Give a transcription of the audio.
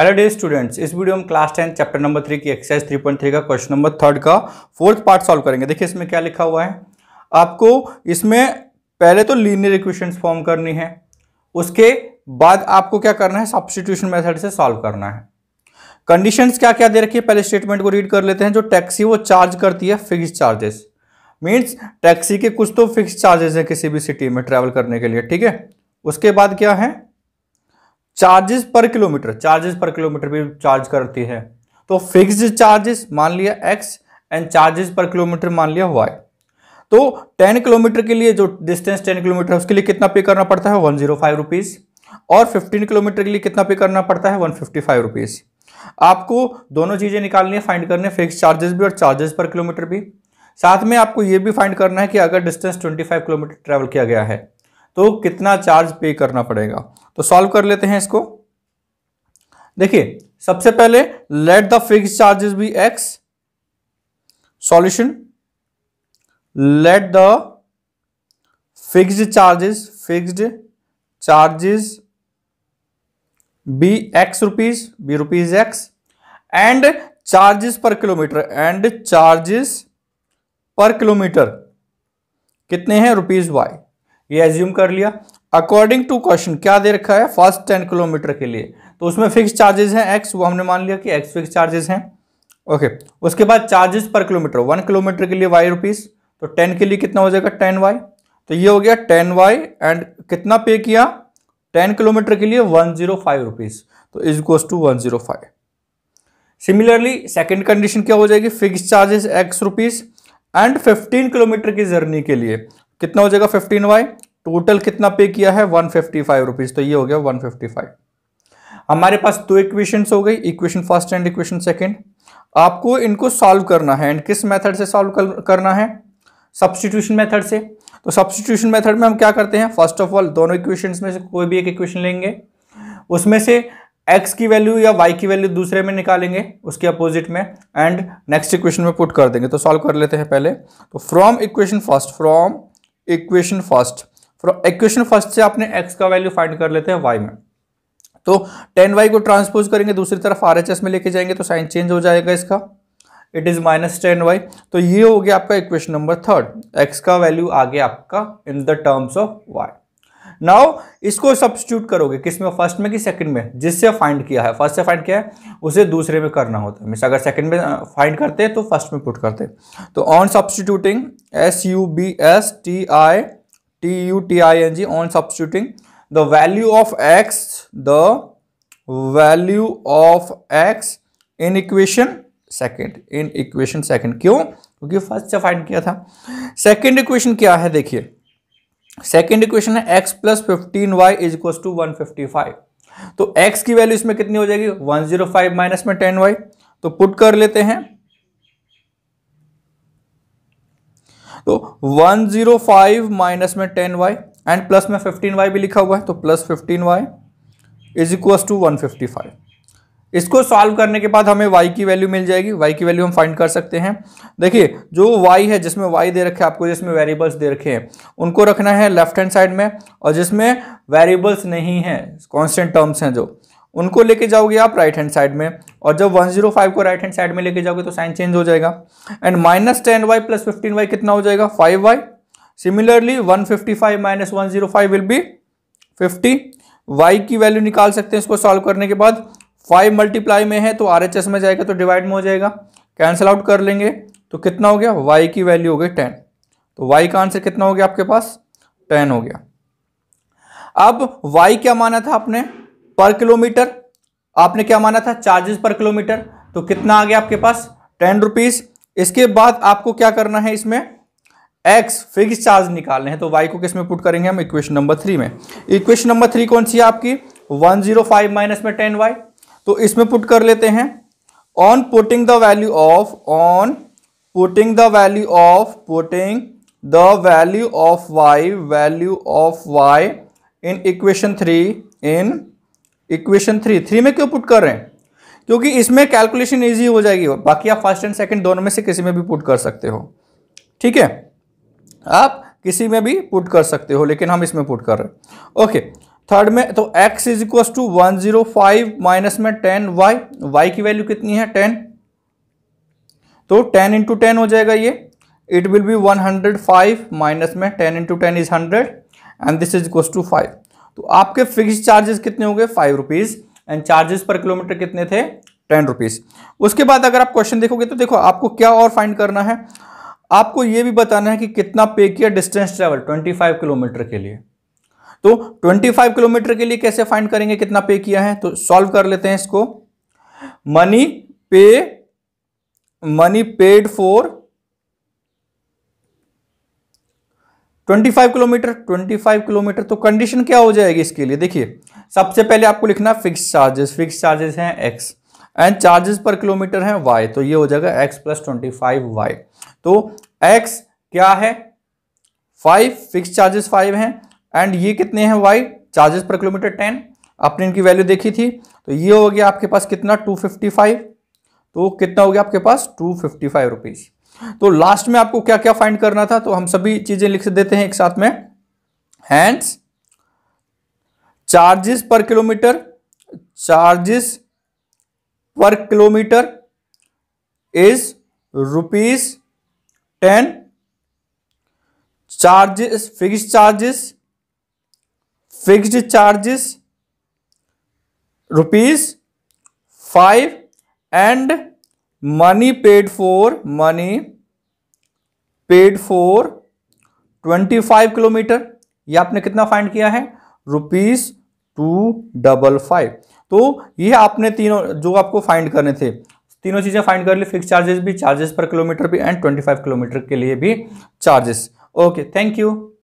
hello dear students इस video में class ten chapter number three की एक्सरसाइज थ्री पॉइंट थ्री का question number third का fourth part solve करेंगे देखिए इसमें क्या लिखा हुआ है आपको इसमें पहले तो लीनियर इक्वेशंस फॉर्म करनी है उसके बाद आपको क्या करना है सब्सटीट्यूशन मेथड से सॉल्व करना है कंडीशन क्या क्या दे रखी है पहले स्टेटमेंट को रीड कर लेते हैं जो टैक्सी वो चार्ज करती है फिक्स चार्जेस मीन्स टैक्सी के कुछ तो फिक्स चार्जेस हैं किसी भी सिटी में ट्रेवल करने के लिए ठीक है उसके बाद क्या है charges per kilometre charges per kilometre भी चार्ज करती है तो फिक्स्ड चार्जेस मान लिया X and charges per kilometre मान लिया वाई तो 10 किलोमीटर के लिए जो डिस्टेंस 10 किलोमीटर है उसके लिए कितना पे करना पड़ता है वन जीरो फाइव रुपीज़ और 15 किलोमीटर के लिए कितना पे करना पड़ता है वन फिफ्टी फाइव रुपीज़ आपको दोनों चीज़ें निकालनी है फाइंड करने फिक्स चार्जेस भी और चार्जेस पर किलोमीटर भी साथ में आपको यह भी फाइंड करना है कि अगर डिस्टेंस फाइव किलोमीटर ट्रेवल किया गया है तो कितना चार्ज पे करना पड़ेगा तो सॉल्व कर लेते हैं इसको देखिए सबसे पहले let the fix charges be X solution let the fix charges fixed charges be X rupees be rupees X and charges per kilometre and charges per kilometre कितने हैं रुपीज वाई ये एज्यूम कर लिया अकॉर्डिंग टू क्वेश्चन क्या दे रखा है first ten kilometre के लिए तो उसमें फिक्स चार्जेस हैं एक्स वो हमने मान लिया कि एक्स फिक्स चार्जेस हैं ओके उसके बाद charges per kilometre one kilometre के लिए वाई रुपीज़ तो टेन के लिए कितना हो जाएगा टेन वाई तो ये हो गया टेन वाई एंड कितना पे किया टेन किलोमीटर के लिए वन जीरो फाइव रुपीज़ तो is goes to one zero five similarly second condition क्या हो जाएगी fix charges X rupees and fifteen kilometre की जर्नी के लिए कितना हो जाएगा फिफ्टीन वाई टोटल कितना पे किया है वन फिफ्टी फाइव रुपीज़ तो ये हो गया वन फिफ्टी फाइव हमारे पास दो इक्वेशन हो गई equation first and equation second आपको इनको सॉल्व करना है एंड किस मेथड से सॉल्व करना है सब्सटीट्यूशन मेथड से तो सब्सटीट्यूशन मेथड में हम क्या करते हैं फर्स्ट ऑफ ऑल दोनों इक्वेशंस में से कोई भी एक इक्वेशन लेंगे उसमें से x की वैल्यू या y की वैल्यू दूसरे में निकालेंगे उसके अपोजिट में एंड नेक्स्ट इक्वेशन में पुट कर देंगे तो सॉल्व कर लेते हैं पहले तो from equation first from equation first equation first से आपने एक्स का वैल्यू फाइंड कर लेते हैं वाई में तो टेन वाई को ट्रांसपोज करेंगे दूसरी तरफ आर एच एस में लेके जाएंगे तो साइन चेंज हो जाएगा इसका it is minus ten Y तो ये हो गया आपका इक्वेशन नंबर थर्ड एक्स का वैल्यू आ गया आपका in the terms of Y now इसको सब्सिट्यूट करोगे किस में फर्स्ट में कि सेकंड में जिससे फाइंड किया है फर्स्ट से फाइंड किया है उसे दूसरे में करना होता है मिस अगर सेकंड में फाइंड करते हैं तो फर्स्ट में पुट करते हैं तो on substituting S U B S T I T U T I N G on substituting the value of X the value of X in equation second in equation second क्यों क्योंकि first से find किया था second equation क्या है देखिए second equation है X plus fifteen Y is equal to one fifty five तो एक्स की वैल्यू इसमें कितनी हो जाएगी वन जीरो फाइव माइनस में टेन वाई तो पुट कर लेते हैं तो वन जीरो फाइव माइनस में टेन वाई एंड प्लस में फिफ्टीन वाई भी लिखा हुआ है तो plus fifteen Y is equal to one fifty five इसको सॉल्व करने के बाद हमें y की वैल्यू मिल जाएगी y की वैल्यू हम फाइंड कर सकते हैं देखिए जो y है जिसमें y दे रखे आपको जिसमें वेरिएबल्स दे रखे हैं उनको रखना है लेफ्ट हैंड साइड में और जिसमें वेरिएबल्स नहीं हैं कांस्टेंट टर्म्स हैं जो उनको लेके जाओगे आप राइट हैंड साइड में और जब 105 को राइट हैंड साइड में लेके जाओगे तो साइन चेंज हो जाएगा and minus ten Y plus fifteen Y कितना हो जाएगा five Y similarly one fifty five minus one zero five will be fifty Y की वैल्यू निकाल सकते हैं इसको सॉल्व करने के बाद फाइव मल्टीप्लाई में है तो आर एच एस में जाएगा तो डिवाइड में हो जाएगा कैंसिल आउट कर लेंगे तो कितना हो गया वाई की वैल्यू हो गई टेन तो वाई का आंसर कितना हो गया आपके पास टेन हो गया अब वाई क्या माना था आपने पर किलोमीटर आपने क्या माना था चार्जेस पर किलोमीटर तो कितना आ गया आपके पास टेन रुपीज़ इसके बाद आपको क्या करना है इसमें एक्स फिक्स चार्ज निकालने हैं तो वाई को किस में पुट करेंगे हम इक्वेशन नंबर थ्री में इक्वेशन नंबर थ्री कौन सी है आपकी वन जीरो फाइव माइनस में टेन वाई तो इसमें पुट कर लेते हैं on putting the value of on putting the value of putting the value of Y value of Y in equation three in equation three three में क्यों put कर रहे हैं क्योंकि इसमें कैलकुलेशन इजी हो जाएगी बाकी आप फर्स्ट एंड सेकंड दोनों में से किसी में भी पुट कर सकते हो ठीक है आप किसी में भी पुट कर सकते हो लेकिन हम इसमें पुट कर रहे हैं ओके थर्ड में तो x is equal to one zero five minus में टेन वाई वाई की वैल्यू कितनी है टेन तो टेन इंटू टेन हो जाएगा ये it will be one hundred five minus में ten into ten is hundred and this is equal to five तो आपके फिक्स चार्जेस कितने हो गए five rupees and charges per kilometre कितने थे टेन रुपीज उसके बाद अगर आप क्वेश्चन देखोगे तो देखो आपको क्या और फाइंड करना है आपको ये भी बताना है कि कितना पे किया डिस्टेंस ट्रेवल 25 किलोमीटर के लिए तो 25 किलोमीटर के लिए कैसे फाइंड करेंगे कितना पे किया है तो सॉल्व कर लेते हैं इसको मनी पे money paid for 25 kilometre 25 kilometre तो कंडीशन क्या हो जाएगी इसके लिए देखिए सबसे पहले आपको लिखना फिक्स चार्जेस फिक्स चार्जेस हैं X and charges per kilometre है वाई तो ये हो जाएगा X plus twenty five Y तो एक्स क्या है फाइव फिक्स चार्जेस फाइव हैं एंड ये कितने हैं Y charges per kilometre ten आपने इनकी वैल्यू देखी थी तो ये हो गया आपके पास कितना टू फिफ्टी फाइव तो कितना हो गया आपके पास टू फिफ्टी फाइव रुपीज़ तो लास्ट में आपको क्या क्या फाइंड करना था तो हम सभी चीज़ें लिख देते हैं एक साथ में hands charges per kilometre charges per kilometre is rupees ten charges fix charges fixed charges rupees five and money paid for money paid for twenty five kilometre ये आपने कितना फाइंड किया है रुपीज टू डबल फाइव तो ये आपने तीनों जो आपको फाइंड करने थे तीनों चीज़ें फाइंड कर ली फिक्स चार्जेस भी चार्जेस पर किलोमीटर भी एंड 25 किलोमीटर के लिए भी चार्जेस ओके थैंक यू